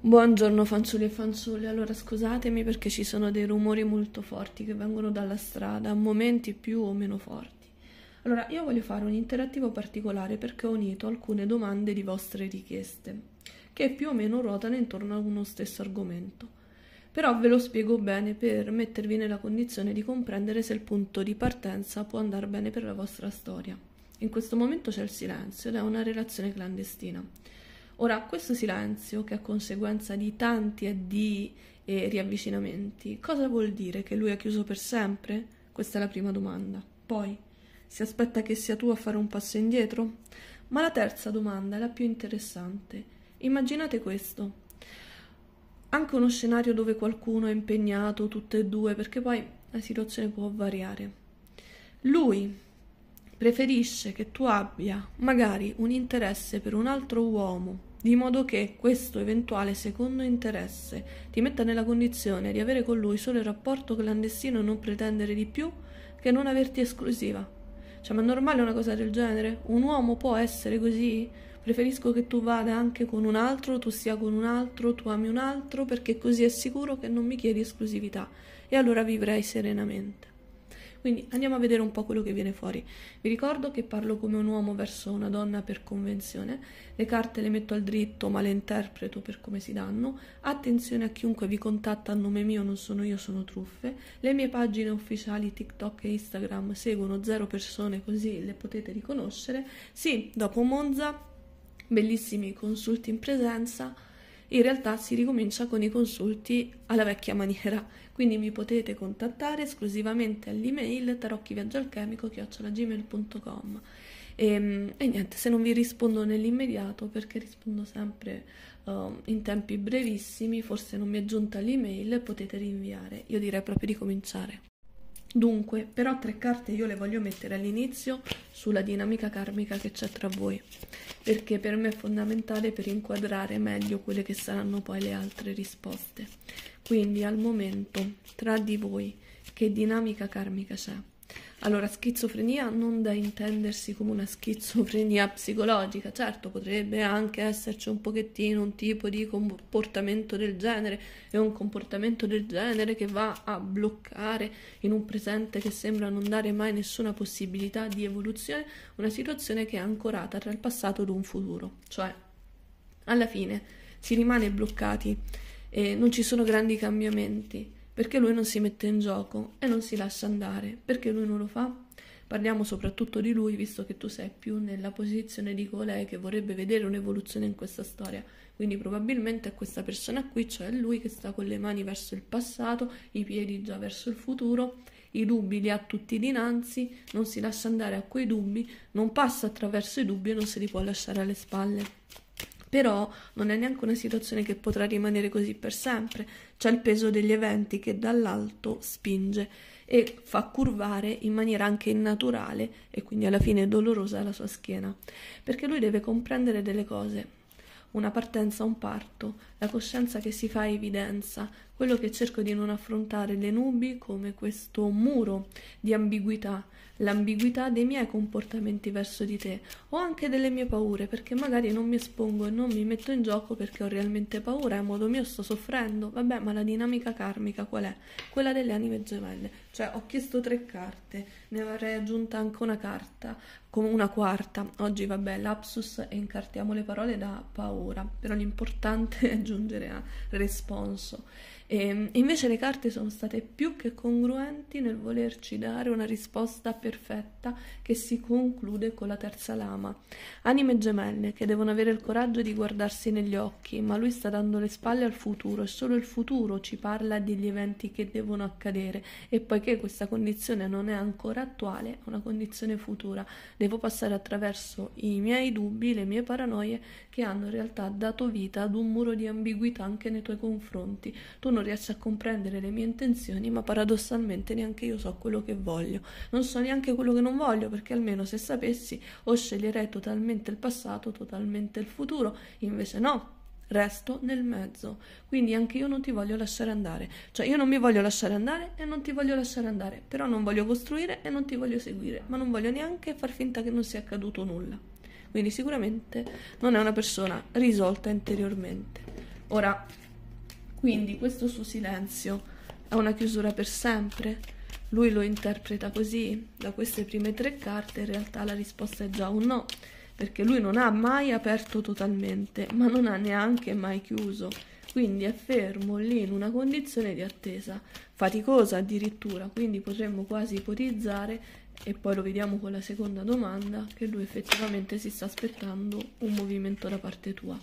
Buongiorno fanciulli e fanciulle, allora scusatemi perché ci sono dei rumori molto forti che vengono dalla strada, a momenti più o meno forti. Allora, io voglio fare un interattivo particolare perché ho unito alcune domande di vostre richieste, che più o meno ruotano intorno a uno stesso argomento. Però ve lo spiego bene per mettervi nella condizione di comprendere se il punto di partenza può andare bene per la vostra storia. In questo momento c'è il silenzio ed è una relazione clandestina. Ora, questo silenzio, che è conseguenza di tanti addii e eh, riavvicinamenti, cosa vuol dire? Che lui ha chiuso per sempre? Questa è la prima domanda. Poi, si aspetta che sia tu a fare un passo indietro? Ma la terza domanda è la più interessante. Immaginate questo. Anche uno scenario dove qualcuno è impegnato, tutte e due, perché poi la situazione può variare. Lui preferisce che tu abbia magari un interesse per un altro uomo di modo che questo eventuale secondo interesse ti metta nella condizione di avere con lui solo il rapporto clandestino e non pretendere di più che non averti esclusiva. Cioè, ma è normale una cosa del genere? Un uomo può essere così? Preferisco che tu vada anche con un altro, tu sia con un altro, tu ami un altro, perché così è sicuro che non mi chiedi esclusività. E allora vivrei serenamente. Quindi andiamo a vedere un po' quello che viene fuori. Vi ricordo che parlo come un uomo verso una donna per convenzione, le carte le metto al dritto ma le interpreto per come si danno, attenzione a chiunque vi contatta a nome mio, non sono io, sono truffe, le mie pagine ufficiali TikTok e Instagram seguono zero persone così le potete riconoscere, sì, dopo Monza, bellissimi consulti in presenza, in realtà si ricomincia con i consulti alla vecchia maniera, quindi mi potete contattare esclusivamente all'email tarocchiviaggialchemico.gmail.com e, ehm, e niente, se non vi rispondo nell'immediato, perché rispondo sempre uh, in tempi brevissimi, forse non mi è giunta l'email, potete rinviare, io direi proprio di cominciare. Dunque, però tre carte io le voglio mettere all'inizio sulla dinamica karmica che c'è tra voi, perché per me è fondamentale per inquadrare meglio quelle che saranno poi le altre risposte. Quindi al momento tra di voi che dinamica karmica c'è? Allora, schizofrenia non da intendersi come una schizofrenia psicologica, certo potrebbe anche esserci un pochettino un tipo di comportamento del genere, è un comportamento del genere che va a bloccare in un presente che sembra non dare mai nessuna possibilità di evoluzione una situazione che è ancorata tra il passato ed un futuro, cioè alla fine si rimane bloccati e non ci sono grandi cambiamenti perché lui non si mette in gioco e non si lascia andare, perché lui non lo fa. Parliamo soprattutto di lui, visto che tu sei più nella posizione di colei che vorrebbe vedere un'evoluzione in questa storia. Quindi probabilmente è questa persona qui, cioè lui che sta con le mani verso il passato, i piedi già verso il futuro, i dubbi li ha tutti dinanzi, non si lascia andare a quei dubbi, non passa attraverso i dubbi e non se li può lasciare alle spalle. Però non è neanche una situazione che potrà rimanere così per sempre, c'è il peso degli eventi che dall'alto spinge e fa curvare in maniera anche innaturale e quindi alla fine dolorosa la sua schiena, perché lui deve comprendere delle cose, una partenza, un parto, la coscienza che si fa evidenza, quello che cerco di non affrontare le nubi come questo muro di ambiguità, l'ambiguità dei miei comportamenti verso di te o anche delle mie paure, perché magari non mi espongo e non mi metto in gioco perché ho realmente paura e a modo mio sto soffrendo. Vabbè, ma la dinamica karmica qual è? Quella delle anime gemelle. Cioè, ho chiesto tre carte, ne avrei aggiunta anche una carta, come una quarta. Oggi, vabbè, lapsus e incartiamo le parole da paura, però l'importante è aggiungere a responso. E, ehm, invece le carte sono state più che congruenti nel volerci dare una risposta perfetta che si conclude con la terza lama. Anime gemelle che devono avere il coraggio di guardarsi negli occhi, ma lui sta dando le spalle al futuro e solo il futuro ci parla degli eventi che devono accadere e poiché questa condizione non è ancora attuale, è una condizione futura. Devo passare attraverso i miei dubbi, le mie paranoie che hanno in realtà dato vita ad un muro di ambiguità anche nei tuoi confronti. Tu non nessuno riesce a comprendere le mie intenzioni, ma paradossalmente neanche io so quello che voglio. Non so neanche quello che non voglio, perché almeno se sapessi o sceglierei totalmente il passato, totalmente il futuro, invece no, resto nel mezzo. Quindi anche io non ti voglio lasciare andare. Cioè io non mi voglio lasciare andare e non ti voglio lasciare andare, però non voglio costruire e non ti voglio seguire, ma non voglio neanche far finta che non sia accaduto nulla. Quindi sicuramente non è una persona risolta interiormente. Ora quindi questo suo silenzio è una chiusura per sempre? Lui lo interpreta così? Da queste prime tre carte in realtà la risposta è già un no, perché lui non ha mai aperto totalmente, ma non ha neanche mai chiuso. Quindi è fermo lì in una condizione di attesa, faticosa addirittura, quindi potremmo quasi ipotizzare, e poi lo vediamo con la seconda domanda, che lui effettivamente si sta aspettando un movimento da parte tua.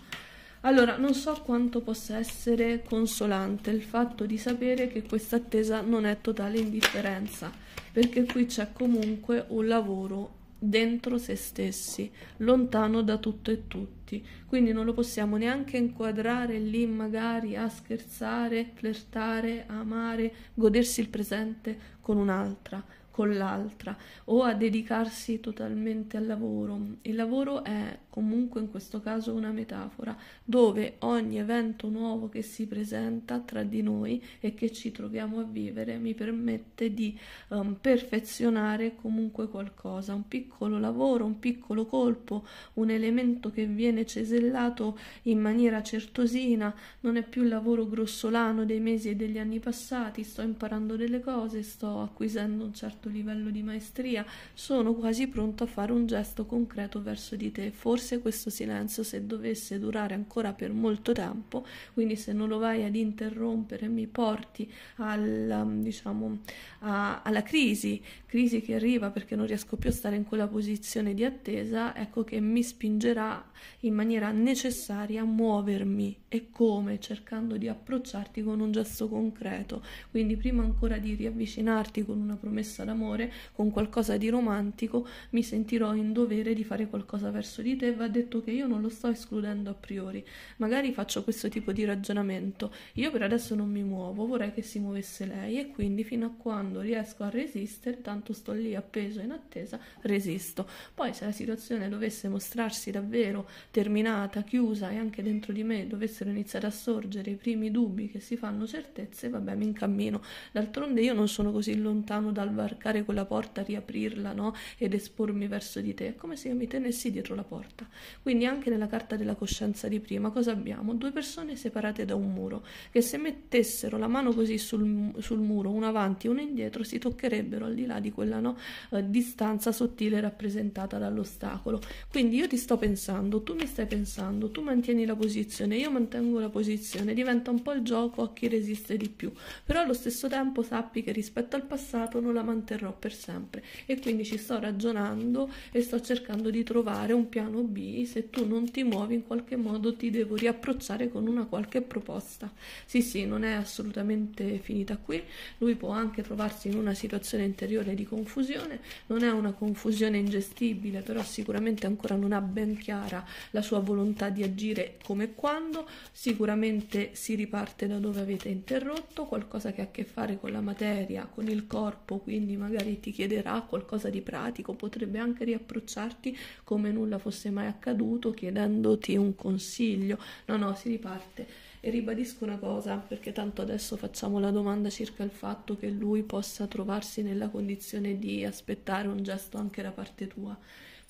Allora, non so quanto possa essere consolante il fatto di sapere che questa attesa non è totale indifferenza, perché qui c'è comunque un lavoro dentro se stessi, lontano da tutto e tutti. Quindi non lo possiamo neanche inquadrare lì magari a scherzare, flirtare, amare, godersi il presente con un'altra con l'altra o a dedicarsi totalmente al lavoro. Il lavoro è comunque in questo caso una metafora dove ogni evento nuovo che si presenta tra di noi e che ci troviamo a vivere mi permette di um, perfezionare comunque qualcosa, un piccolo lavoro, un piccolo colpo, un elemento che viene cesellato in maniera certosina, non è più il lavoro grossolano dei mesi e degli anni passati, sto imparando delle cose, sto acquisendo un certo certo livello di maestria, sono quasi pronto a fare un gesto concreto verso di te. Forse questo silenzio, se dovesse durare ancora per molto tempo, quindi se non lo vai ad interrompere, mi porti al, um, diciamo, a, alla crisi, crisi che arriva perché non riesco più a stare in quella posizione di attesa, ecco che mi spingerà in maniera necessaria a muovermi e come, cercando di approcciarti con un gesto concreto. Quindi prima ancora di riavvicinarti con una promessa d'amore, dell'amore con qualcosa di romantico, mi sentirò in dovere di fare qualcosa verso di te, va detto che io non lo sto escludendo a priori. Magari faccio questo tipo di ragionamento. Io per adesso non mi muovo, vorrei che si muovesse lei e quindi fino a quando riesco a resistere, tanto sto lì appeso in attesa, resisto. Poi se la situazione dovesse mostrarsi davvero terminata, chiusa e anche dentro di me dovessero iniziare a sorgere i primi dubbi che si fanno certezze, vabbè, mi incammino. D'altronde io non sono così lontano dal varcato varcare quella porta, riaprirla no? ed espormi verso di te. È come se io mi tenessi dietro la porta. Quindi anche nella carta della coscienza di prima cosa abbiamo? Due persone separate da un muro che se mettessero la mano così sul, sul muro, una avanti e una indietro, si toccherebbero al di là di quella no? eh, distanza sottile rappresentata dall'ostacolo. Quindi io ti sto pensando, tu mi stai pensando, tu mantieni la posizione, io mantengo la posizione, diventa un po' il gioco a chi resiste di più, però allo stesso tempo sappi che rispetto al passato non la manterrò manterrò per sempre e quindi ci sto ragionando e sto cercando di trovare un piano B se tu non ti muovi in qualche modo ti devo riapprocciare con una qualche proposta sì sì non è assolutamente finita qui lui può anche trovarsi in una situazione interiore di confusione non è una confusione ingestibile però sicuramente ancora non ha ben chiara la sua volontà di agire come quando sicuramente si riparte da dove avete interrotto qualcosa che ha a che fare con la materia con il corpo quindi quindi magari ti chiederà qualcosa di pratico, potrebbe anche riapprocciarti come nulla fosse mai accaduto chiedendoti un consiglio. No, no, si riparte. E ribadisco una cosa, perché tanto adesso facciamo la domanda circa il fatto che lui possa trovarsi nella condizione di aspettare un gesto anche da parte tua.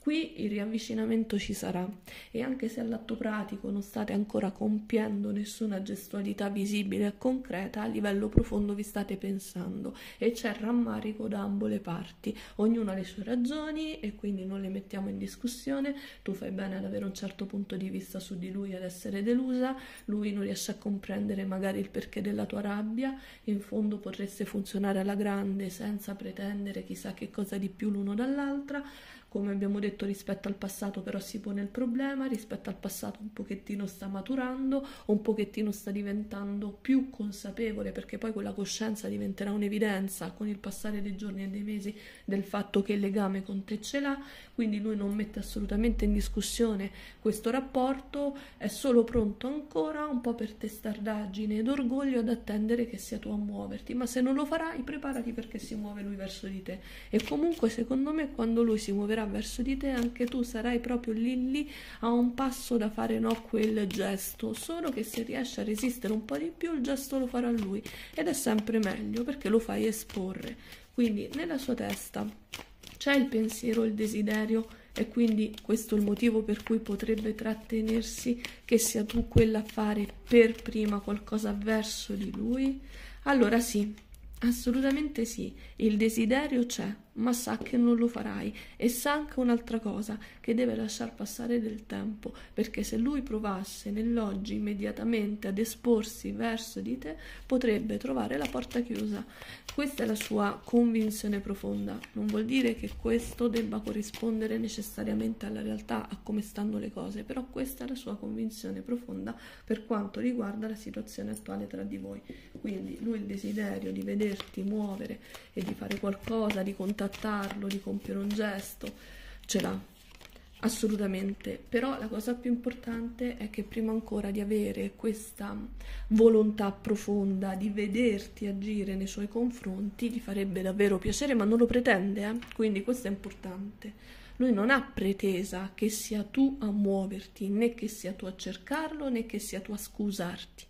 Qui il riavvicinamento ci sarà e anche se all'atto pratico non state ancora compiendo nessuna gestualità visibile e concreta, a livello profondo vi state pensando e c'è rammarico da ambo le parti. Ognuno ha le sue ragioni e quindi non le mettiamo in discussione. Tu fai bene ad avere un certo punto di vista su di lui, ad essere delusa, lui non riesce a comprendere magari il perché della tua rabbia, in fondo potreste funzionare alla grande senza pretendere chissà che cosa di più l'uno dall'altra come abbiamo detto rispetto al passato però si pone il problema, rispetto al passato un pochettino sta maturando, un pochettino sta diventando più consapevole perché poi quella coscienza diventerà un'evidenza con il passare dei giorni e dei mesi del fatto che il legame con te ce l'ha, quindi lui non mette assolutamente in discussione questo rapporto, è solo pronto ancora un po' per testardaggine ed orgoglio ad attendere che sia tu a muoverti, ma se non lo farai preparati perché si muove lui verso di te e comunque secondo me quando lui si muoverà verso di te, anche tu sarai proprio lì lì a un passo da fare no quel gesto, solo che se riesci a resistere un po' di più il gesto lo farà lui ed è sempre meglio perché lo fai esporre. Quindi nella sua testa c'è il pensiero, il desiderio e quindi questo è il motivo per cui potrebbe trattenersi che sia tu quella a fare per prima qualcosa verso di lui? Allora sì, assolutamente sì, il desiderio c'è, ma sa che non lo farai e sa anche un'altra cosa, che deve lasciar passare del tempo, perché se lui provasse nell'oggi immediatamente ad esporsi verso di te, potrebbe trovare la porta chiusa. Questa è la sua convinzione profonda, non vuol dire che questo debba corrispondere necessariamente alla realtà, a come stanno le cose, però questa è la sua convinzione profonda per quanto riguarda la situazione attuale tra di voi. Quindi lui il desiderio di vederti muovere e di fare qualcosa, di contatto contattarlo, di compiere un gesto, ce l'ha assolutamente, però la cosa più importante è che prima ancora di avere questa volontà profonda di vederti agire nei suoi confronti, gli farebbe davvero piacere, ma non lo pretende, eh? quindi questo è importante. Lui non ha pretesa che sia tu a muoverti, né che sia tu a cercarlo, né che sia tu a scusarti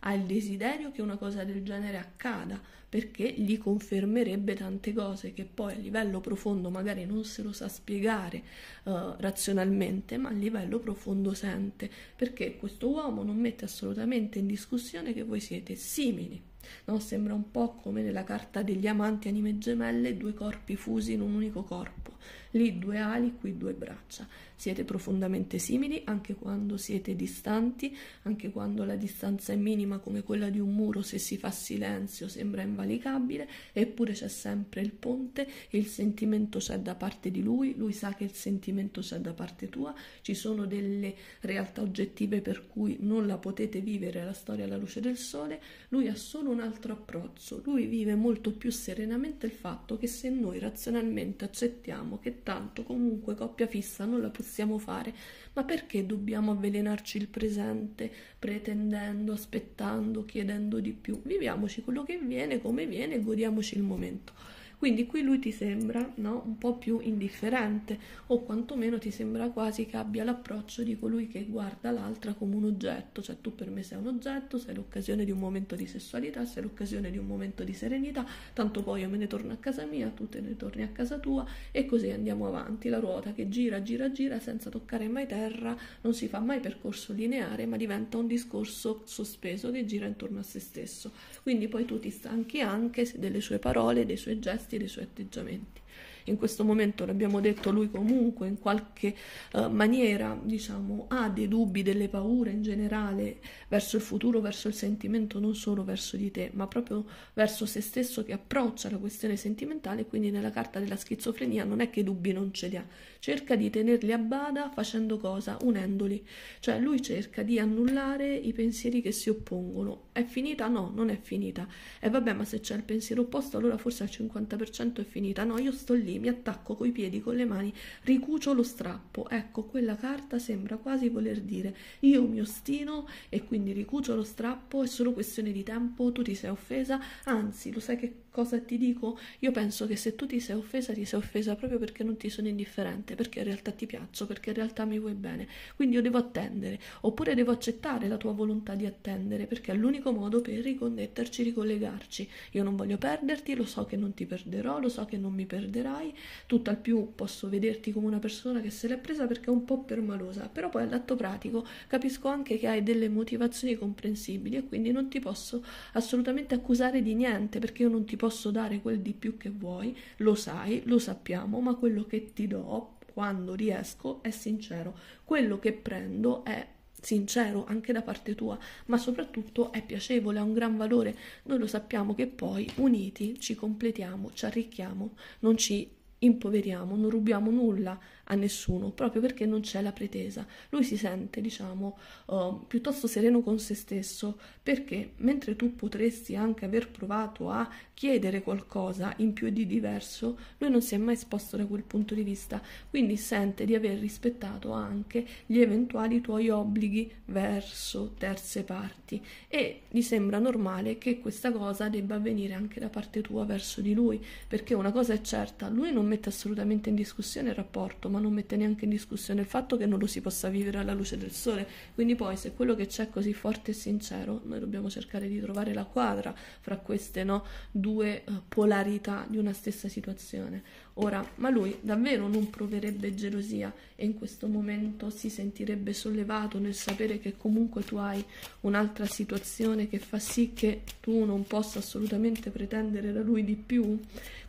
ha il desiderio che una cosa del genere accada, perché gli confermerebbe tante cose che poi a livello profondo magari non se lo sa spiegare uh, razionalmente, ma a livello profondo sente, perché questo uomo non mette assolutamente in discussione che voi siete simili. No? Sembra un po' come nella carta degli amanti anime gemelle, due corpi fusi in un unico corpo lì due ali, qui due braccia. Siete profondamente simili anche quando siete distanti, anche quando la distanza è minima come quella di un muro, se si fa silenzio sembra invalicabile, eppure c'è sempre il ponte, il sentimento c'è da parte di lui, lui sa che il sentimento c'è da parte tua, ci sono delle realtà oggettive per cui non la potete vivere la storia alla luce del sole, lui ha solo un altro approccio, lui vive molto più serenamente il fatto che se noi razionalmente accettiamo che altrettanto, comunque coppia fissa non la possiamo fare, ma perché dobbiamo avvelenarci il presente, pretendendo, aspettando, chiedendo di più? Viviamoci quello che viene, come viene, godiamoci il momento. Quindi qui lui ti sembra no, un po' più indifferente o quantomeno ti sembra quasi che abbia l'approccio di colui che guarda l'altra come un oggetto, cioè tu per me sei un oggetto, sei l'occasione di un momento di sessualità, sei l'occasione di un momento di serenità, tanto poi io me ne torno a casa mia, tu te ne torni a casa tua e così andiamo avanti, la ruota che gira, gira, gira senza toccare mai terra, non si fa mai percorso lineare, ma diventa un discorso sospeso che gira intorno a se stesso. Quindi poi tu ti stanchi anche delle sue parole, dei suoi gesti, gesti dei suoi atteggiamenti. In questo momento, l'abbiamo detto, lui comunque in qualche eh, maniera diciamo, ha dei dubbi, delle paure in generale verso il futuro, verso il sentimento, non solo verso di te, ma proprio verso se stesso che approccia la questione sentimentale. Quindi nella carta della schizofrenia non è che i dubbi non ce li ha, cerca di tenerli a bada facendo cosa? Unendoli. Cioè lui cerca di annullare i pensieri che si oppongono è finita? No, non è finita. E vabbè, ma se c'è il pensiero opposto, allora forse al 50% è finita. No, io sto lì, mi attacco coi piedi, con le mani, ricucio lo strappo. Ecco, quella carta sembra quasi voler dire io mi ostino e quindi ricucio lo strappo, è solo questione di tempo, tu ti sei offesa, anzi, lo sai che cosa ti dico? Io penso che se tu ti sei offesa, ti sei offesa proprio perché non ti sono indifferente, perché in realtà ti piaccio, perché in realtà mi vuoi bene. Quindi io devo attendere, oppure devo accettare la tua volontà di attendere, perché è l'unico l'unico modo per riconnetterci, ricollegarci. Io non voglio perderti, lo so che non ti perderò, lo so che non mi perderai, tutt'al più posso vederti come una persona che se l'è presa perché è un po' permalosa, però poi all'atto pratico capisco anche che hai delle motivazioni comprensibili e quindi non ti posso assolutamente accusare di niente perché io non ti posso dare quel di più che vuoi, lo sai, lo sappiamo, ma quello che ti do quando riesco è sincero, quello che prendo è sincero anche da parte tua, ma soprattutto è piacevole, ha un gran valore. Noi lo sappiamo che poi uniti ci completiamo, ci arricchiamo, non ci impoveriamo, non rubiamo nulla a nessuno, proprio perché non c'è la pretesa. Lui si sente, diciamo, uh, piuttosto sereno con se stesso, perché mentre tu potresti anche aver provato a chiedere qualcosa in più di diverso, lui non si è mai esposto da quel punto di vista, quindi sente di aver rispettato anche gli eventuali tuoi obblighi verso terze parti e gli sembra normale che questa cosa debba avvenire anche da parte tua verso di lui, perché una cosa è certa, lui non mette assolutamente in discussione il rapporto, ma non mette neanche in discussione il fatto che non lo si possa vivere alla luce del sole. Quindi poi se quello che c'è è così forte e sincero, noi dobbiamo cercare di trovare la quadra fra queste no, due eh, polarità di una stessa situazione. Ora, ma lui davvero non proverebbe gelosia e in questo momento si sentirebbe sollevato nel sapere che comunque tu hai un'altra situazione che fa sì che tu non possa assolutamente pretendere da lui di più?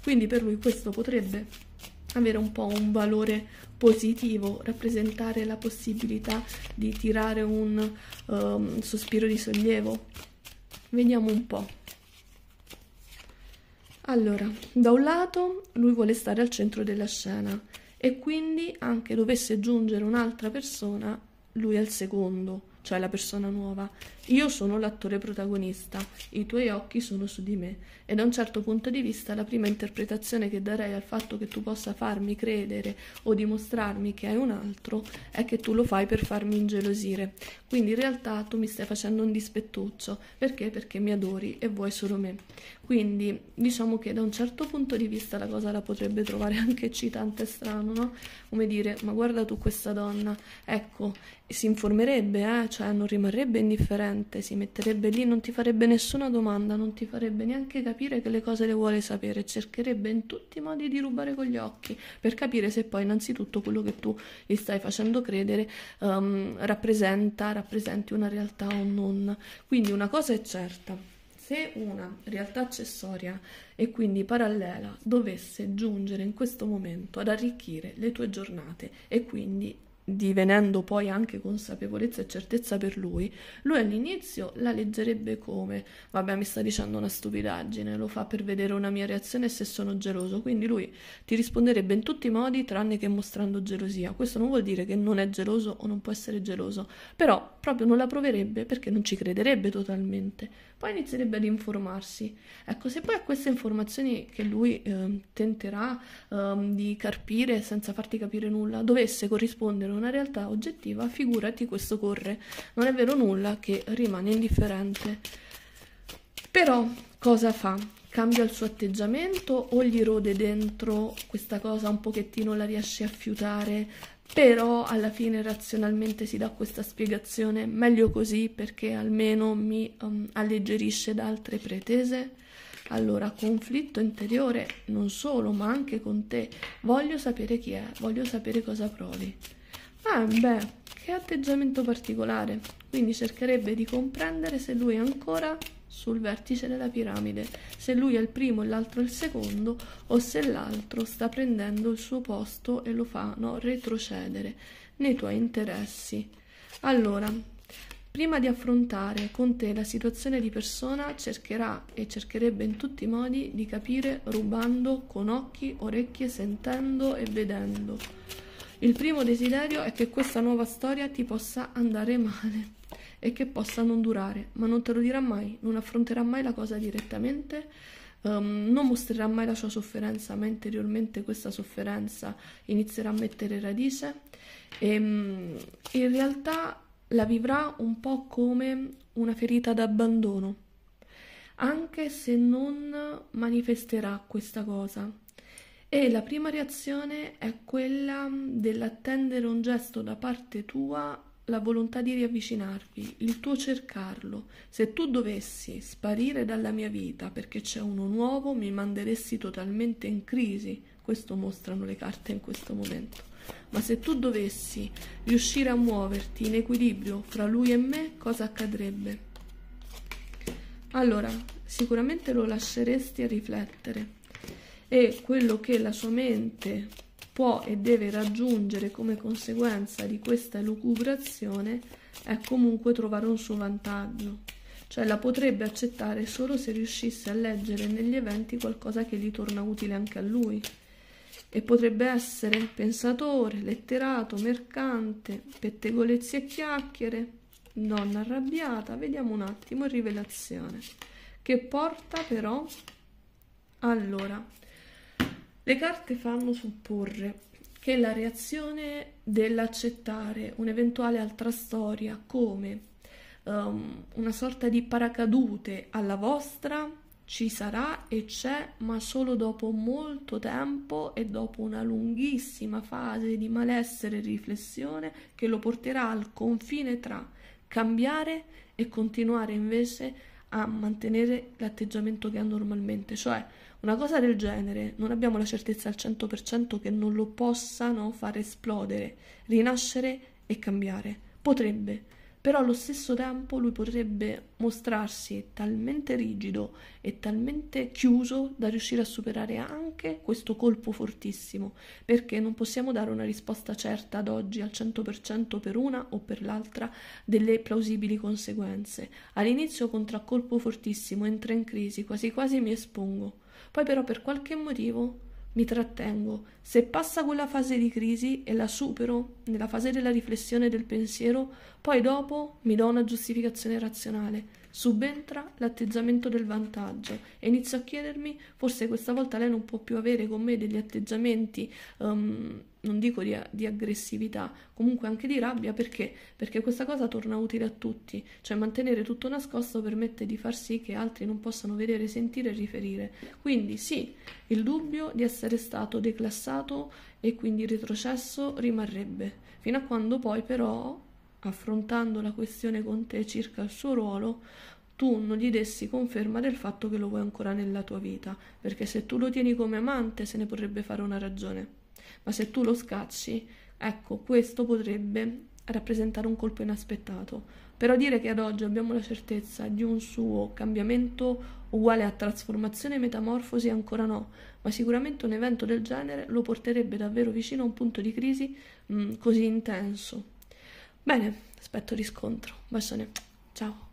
Quindi per lui questo potrebbe avere un po' un valore positivo, rappresentare la possibilità di tirare un um, sospiro di sollievo. Vediamo un po'. Allora, da un lato lui vuole stare al centro della scena e quindi anche dovesse giungere un'altra persona, lui è al secondo cioè la persona nuova. Io sono l'attore protagonista, i tuoi occhi sono su di me e da un certo punto di vista la prima interpretazione che darei al fatto che tu possa farmi credere o dimostrarmi che hai un altro è che tu lo fai per farmi ingelosire. Quindi in realtà tu mi stai facendo un dispettuccio, perché? Perché mi adori e vuoi solo me. Quindi diciamo che da un certo punto di vista la cosa la potrebbe trovare anche eccitante e strano, no? Come dire, ma guarda tu questa donna, ecco, si informerebbe, eh? cioè non rimarrebbe indifferente, si metterebbe lì, non ti farebbe nessuna domanda, non ti farebbe neanche capire che le cose le vuole sapere, cercherebbe in tutti i modi di rubare con gli occhi per capire se poi innanzitutto quello che tu gli stai facendo credere um, rappresenta, rappresenti una realtà o non. Quindi una cosa è certa, se una realtà accessoria e quindi parallela dovesse giungere in questo momento ad arricchire le tue giornate e quindi divenendo poi anche consapevolezza e certezza per lui, lui all'inizio la leggerebbe come vabbè mi sta dicendo una stupidaggine, lo fa per vedere una mia reazione se sono geloso, quindi lui ti risponderebbe in tutti i modi tranne che mostrando gelosia. Questo non vuol dire che non è geloso o non può essere geloso, però proprio non la proverebbe perché non ci crederebbe totalmente poi inizierebbe ad informarsi. Ecco, se poi a queste informazioni che lui eh, tenterà eh, di carpire senza farti capire nulla dovesse corrispondere una realtà oggettiva, figurati questo corre, non è vero nulla che rimane indifferente. Però cosa fa? Cambia il suo atteggiamento o gli rode dentro questa cosa un pochettino la riesce a fiutare, però alla fine razionalmente si dà questa spiegazione, meglio così perché almeno mi um, alleggerisce da altre pretese. Allora, conflitto interiore non solo, ma anche con te. Voglio sapere chi è, voglio sapere cosa provi. Ah, beh, e atteggiamento particolare, quindi cercherebbe di comprendere se lui è ancora sul vertice della piramide, se lui è il primo e l'altro il secondo o se l'altro sta prendendo il suo posto e lo fanno retrocedere nei tuoi interessi. Allora, prima di affrontare con te la situazione di persona, cercherà e cercherebbe in tutti i modi di capire rubando con occhi, orecchie, sentendo e vedendo. Il primo desiderio è che questa nuova storia ti possa andare male e che possa non durare, ma non te lo dirà mai, non affronterà mai la cosa direttamente, um, non mostrerà mai la sua sofferenza, ma interiormente questa sofferenza inizierà a mettere radice e um, in realtà la vivrà un po' come una ferita d'abbandono, anche se non manifesterà questa cosa e la prima reazione è quella mm, dell'attendere un gesto da parte tua la volontà di riavvicinarvi, il tuo cercarlo. Se tu dovessi sparire dalla mia vita perché c'è uno nuovo, mi manderesti totalmente in crisi. Questo mostrano le carte in questo momento. Ma se tu dovessi riuscire a muoverti in equilibrio fra lui e me, cosa accadrebbe? Allora, sicuramente lo lasceresti a riflettere e quello che la sua mente può e deve raggiungere come conseguenza di questa lucubrazione è comunque trovare un suo vantaggio, cioè la potrebbe accettare solo se riuscisse a leggere negli eventi qualcosa che gli torna utile anche a lui e potrebbe essere pensatore, letterato, mercante, pettegolezzi e chiacchiere, donna arrabbiata, vediamo un attimo, rivelazione, che porta però, allora, le carte fanno supporre che la reazione dell'accettare un'eventuale altra storia come um, una sorta di paracadute alla vostra ci sarà e c'è, ma solo dopo molto tempo e dopo una lunghissima fase di malessere e riflessione che lo porterà al confine tra cambiare e continuare invece a mantenere l'atteggiamento che ha normalmente, cioè una cosa del genere, non abbiamo la certezza al 100% che non lo possano far esplodere, rinascere e cambiare. Potrebbe, però allo stesso tempo lui potrebbe mostrarsi talmente rigido e talmente chiuso da riuscire a superare anche questo colpo fortissimo, perché non possiamo dare una risposta certa ad oggi al 100% per una o per l'altra delle plausibili conseguenze. All'inizio contraccolpo fortissimo, entra in crisi, quasi quasi mi espongo poi però per qualche motivo mi trattengo. Se passa quella fase di crisi e la supero nella fase della riflessione e del pensiero, poi dopo mi do una giustificazione razionale. Subentra l'atteggiamento del vantaggio e inizio a chiedermi forse questa volta lei non può più avere con me degli atteggiamenti, um, non dico di, di, aggressività, comunque anche di rabbia, perché? Perché questa cosa torna utile a tutti, cioè mantenere tutto nascosto permette di far sì che altri non possano vedere, sentire e riferire. Quindi sì, il dubbio di essere stato declassato e quindi retrocesso rimarrebbe, fino a quando poi però affrontando la questione con te circa il suo ruolo, tu non gli dessi conferma del fatto che lo vuoi ancora nella tua vita, perché se tu lo tieni come amante se ne potrebbe fare una ragione, ma se tu lo scacci, ecco, questo potrebbe rappresentare un colpo inaspettato. Però dire che ad oggi abbiamo la certezza di un suo cambiamento uguale a trasformazione e metamorfosi ancora no, ma sicuramente un evento del genere lo porterebbe davvero vicino a un punto di crisi mh, mm, così intenso. Bene, aspetto riscontro. Bacione, ciao.